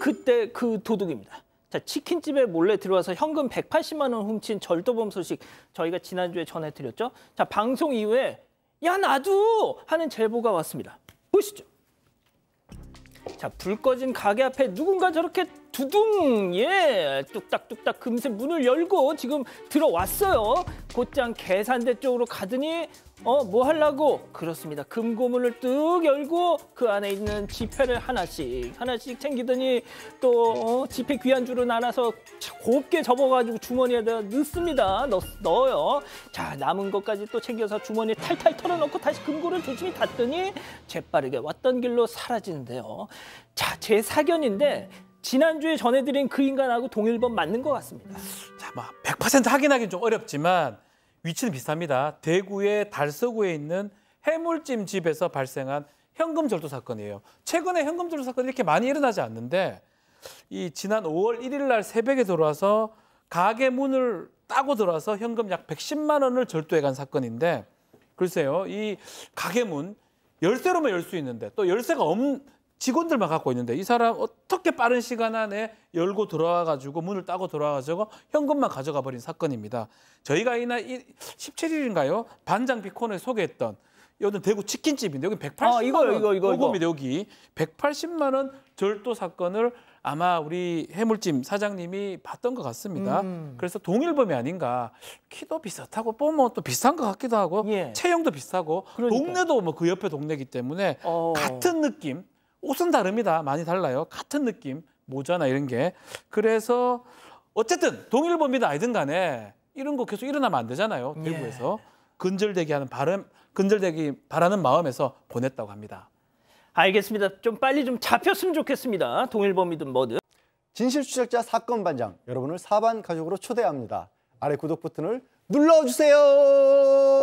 그때 그 도둑입니다. 자, 치킨집에 몰래 들어와서 현금 180만 원 훔친 절도범 소식 저희가 지난주에 전해드렸죠. 자, 방송 이후에 야 나도 하는 제보가 왔습니다. 보시죠. 자, 불 꺼진 가게 앞에 누군가 저렇게 두둥 예 뚝딱뚝딱 금세 문을 열고 지금 들어왔어요. 곧장 계산대 쪽으로 가더니 어 뭐 하려고 그렇습니다. 금고문을 뚝 열고 그 안에 있는 지폐를 하나씩 하나씩 챙기더니 또 어, 지폐 귀한줄을 나눠서 곱게 접어가지고 주머니에다 넣습니다. 넣, 넣어요. 자 남은 것까지 또 챙겨서 주머니에 탈탈 털어놓고 다시 금고를 조심히 닫더니 재빠르게 왔던 길로 사라지는데요. 자 제 사견인데 지난주에 전해드린 그 인간하고 동일범 맞는 것 같습니다. 자, 막100% 뭐 확인하기는 좀 어렵지만 위치는 비슷합니다. 대구의 달서구에 있는 해물찜 집에서 발생한 현금 절도 사건이에요. 최근에 현금 절도 사건이 이렇게 많이 일어나지 않는데 이 지난 5월 1일 날 새벽에 들어와서 가게 문을 따고 들어와서 현금 약 110만 원을 절도해 간 사건인데 글쎄요. 이 가게 문 열쇠로만 열 수 있는데 또 열쇠가 없는 직원들만 갖고 있는데 이 사람 어떻게 빠른 시간 안에 열고 들어와 가지고 문을 따고 들어와 가지고 현금만 가져가 버린 사건입니다. 저희가 이날 17일인가요? 반장 비콘을 소개했던 여든 대구 치킨집인데 여기 180만 아, 이거, 원 이거, 이거, 이거. 여기 180만 원 절도 사건을 아마 우리 해물찜 사장님이 봤던 것 같습니다. 음. 그래서 동일범이 아닌가. 키도 비슷하고 뽀면또 비슷한 것 같기도 하고 예. 체형도 비슷하고 그러니까 동네도 뭐 그 옆에 동네기 때문에 어. 같은 느낌 옷은 다릅니다. 많이 달라요. 같은 느낌, 모자나 이런 게. 그래서 어쨌든 동일범이다 아니든 간에 이런 거 계속 일어나면 안 되잖아요. 예. 대구에서. 예. 근절되게 하는 바람, 근절되기 바라는 마음에서 보냈다고 합니다. 알겠습니다. 좀 빨리 좀 잡혔으면 좋겠습니다. 동일범이든 뭐든. 진실 추적자 사건 반장 여러분을 사반 가족으로 초대합니다. 아래 구독 버튼을 눌러주세요.